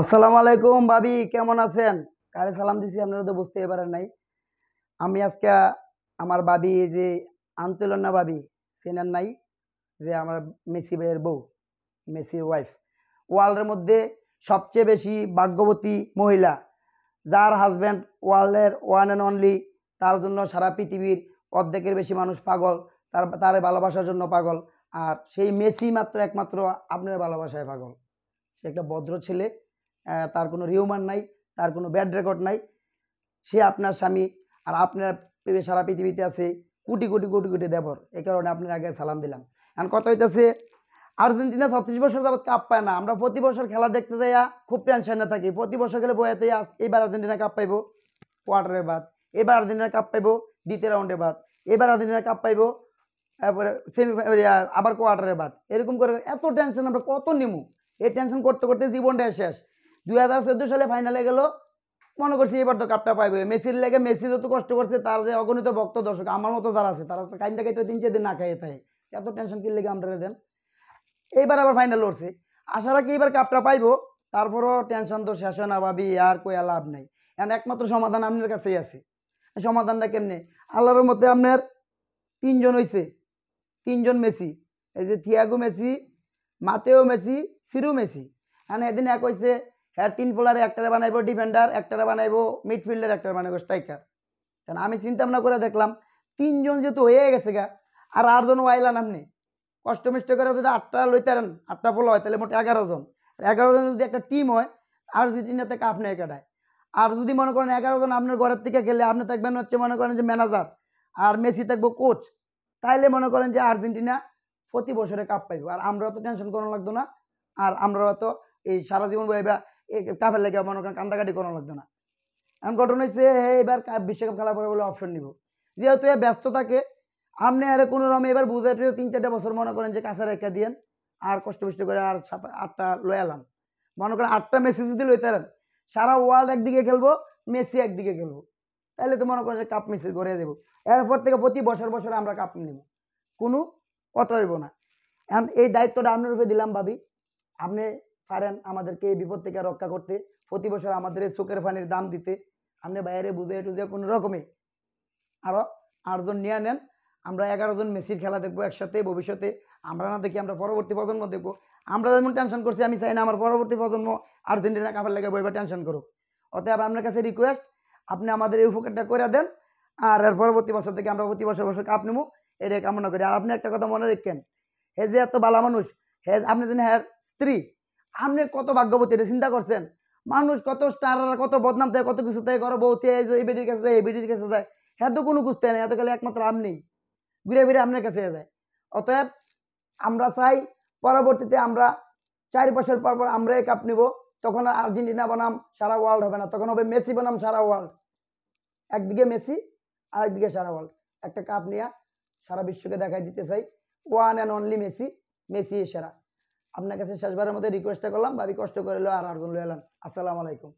আসসালামু আলাইকুম ভাবি কেমন আছেন কারে সালাম দিছি আপনারা তো বুঝতেই পারেন নাই আমি আজকে আমার ভাবি যে আন্তোলন না ভাবি চেনার নাই যে আমার মেসি ভাইয়ের বউ মেসির ওয়াইফ ওয়ার্ল্ডের মধ্যে সবচেয়ে বেশি ভাগ্যবতী মহিলা যার হাজব্যান্ড ওয়ার্ল্ডের ওয়ান অ্যান্ড অনলি তার জন্য সারা পৃথিবীর অর্ধেকের বেশি মানুষ পাগল তার তার ভালোবাসার জন্য পাগল আর সেই মেসি মাত্র একমাত্র আপনার ভালোবাসায় পাগল সে একটা ভদ্র ছেলে তার কোনো রিউমার নাই তার কোনো ব্যাড রেকর্ড নাই সে আপনার স্বামী আর আপনার সারা পৃথিবীতে আছে কোটি কোটি কোটি কোটি দেবর এই কারণে আপনার আগে সালাম দিলাম এখন কথা হইতেছে আর্জেন্টিনা ছত্রিশ বছর যাবৎ কাপ পায় না আমরা প্রতি বছর খেলা দেখতে যাইয়া খুব টেনশনে থাকি প্রতি বছর গেলে বয়াতে এইবার আর্জেন্টিনা কাপ পাইব কোয়ার্টারে বাদ এবার আর্জেন্টিনা কাপ পাইব দ্বিতীয় রাউন্ডে বাদ এবার আর্জেন্টিনা কাপ পাইব তারপরে সেমি আবার কোয়ার্টারে বাদ এরকম করে এত টেনশন আমরা কত নিমু এই টেনশন করতে করতে জীবনটা শেষ দুই সালে ফাইনালে গেল মনে করছি এবার তো কাপটা পাইবে মেসির লেগে মেসি যত কষ্ট করছে তার যে অগণিত ভক্ত দর্শক আমার মতো যারা আছে তারা কাইন্দা কাইটা তিন চার দিন না খাইয়ে থাকে এত টেনশন কি লেগে আমরা দেন এইবার আবার ফাইনাল লড়ছে আশা রাখি এবার কাপটা পাইবো তারপরও টেনশন তো শেষ হয় না ভাবি আর কোয়া লাভ নাই কারণ একমাত্র সমাধান আপনার কাছেই আছে সমাধানটা কেমনে আল্লাহর মতে আপনার তিনজন হয়েছে তিনজন মেসি এই যে Thiago Messi Mateo Messi Ciro Messi কারণ এদিন এক হয়েছে হ্যাঁ তিন পোলারে একটারে বানাইবো ডিফেন্ডার একটারে বানাইবো মিডফিল্ডার একটারে বানাইবো স্ট্রাইকার কেন আমি চিন্তা ভাবনা করে দেখলাম তিনজন যেহেতু হয়ে গেছে গা আর আটজন ওয়াইলান আপনি কষ্ট মিষ্ট করে যদি আটটা লইতারেন আটটা পোলা হয় তাহলে মোট এগারো জন এগারো জন যদি একটা টিম হয় আর্জেন্টিনা থেকে আপনি একাটায় আর যদি মনে করেন এগারো জন আপনার ঘরের থেকে খেলে আপনি থাকবেন হচ্ছে মনে করেন যে ম্যানেজার আর মেসি থাকবো কোচ তাইলে মনে করেন যে আর্জেন্টিনা প্রতি বছরে কাপ পাইব আর আমরা তো টেনশন করানো লাগতো না আর আমরা তো এই সারা জীবন বইবা কাপের লেগে মনে করেন কান্দাকাটি করানো লাগতো না এমন ঘটনা হয়েছে এবার বিশ্বকাপ খেলার পরে বলে অপশন নিব যেহেতু এ ব্যস্ত থাকে আপনি আরে কোনো রমে এবার বুঝে টুঝে তিন চারটা বছর মনে করেন যে কাছে রেখে দিয়েন আর কষ্ট বৃষ্টি করে আর সাত আটটা লয়ে এলাম মনে করেন আটটা মেসি যদি লইতারেন সারা ওয়ার্ল্ড একদিকে খেলবো মেসি একদিকে খেলবো তাহলে তো মনে করেন যে কাপ মেসি করে দেবো এরপর থেকে প্রতি বছর বছর আমরা কাপ নিব কোনো কথা হইব না এখন এই দায়িত্বটা আপনার উপরে দিলাম ভাবি আপনি পারেন আমাদেরকে এই বিপদ থেকে রক্ষা করতে প্রতি বছর আমাদের এই চোখের পানির দাম দিতে আপনি বাইরে বুঝে টুঝে কোনো রকমে আরও আটজন নিয়ে নেন আমরা এগারো জন মেসির খেলা দেখবো একসাথে ভবিষ্যতে আমরা না দেখি আমরা পরবর্তী প্রজন্ম দেখবো আমরা যেমন টেনশন করছি আমি চাই না আমার পরবর্তী প্রজন্ম আর্জেন্টিনা কাপড় লেগে বইবার টেনশন করুক অতএব আপনার কাছে রিকোয়েস্ট আপনি আমাদের এই উপকারটা করে দেন আর এর পরবর্তী বছর থেকে আমরা প্রতি বছর বছর কাপ নেবো এটাই কামনা করি আর আপনি একটা কথা মনে রাখেন হে যে এত বালা মানুষ হে আপনি যেন হ্যাঁ স্ত্রী আপনি কত ভাগ্যবতী এটা চিন্তা করছেন মানুষ কত স্টার কত বদনাম দেয় কত কিছু দেয় করো বউ এই বেটির কাছে যায় এই বেটির কাছে যায় হ্যাঁ তো কোনো কুস্তে নেই এত গেলে একমাত্র আপনি ঘুরে ফিরে আপনার কাছে যায় অতএব আমরা চাই পরবর্তীতে আমরা চার বছর পর পর আমরা কাপ নিব তখন আর্জেন্টিনা বনাম সারা ওয়ার্ল্ড হবে না তখন হবে মেসি বনাম সারা ওয়ার্ল্ড একদিকে মেসি আর একদিকে সারা ওয়ার্ল্ড একটা কাপ নিয়ে সারা বিশ্বকে দেখাই দিতে চাই one and only Messi Messi সেরা আপনার কাছে শেষবারের মধ্যে রিকোয়েস্টটা করলাম ভাবি কষ্ট করে লো আর আটজন লো এলাম আসসালামু আলাইকুম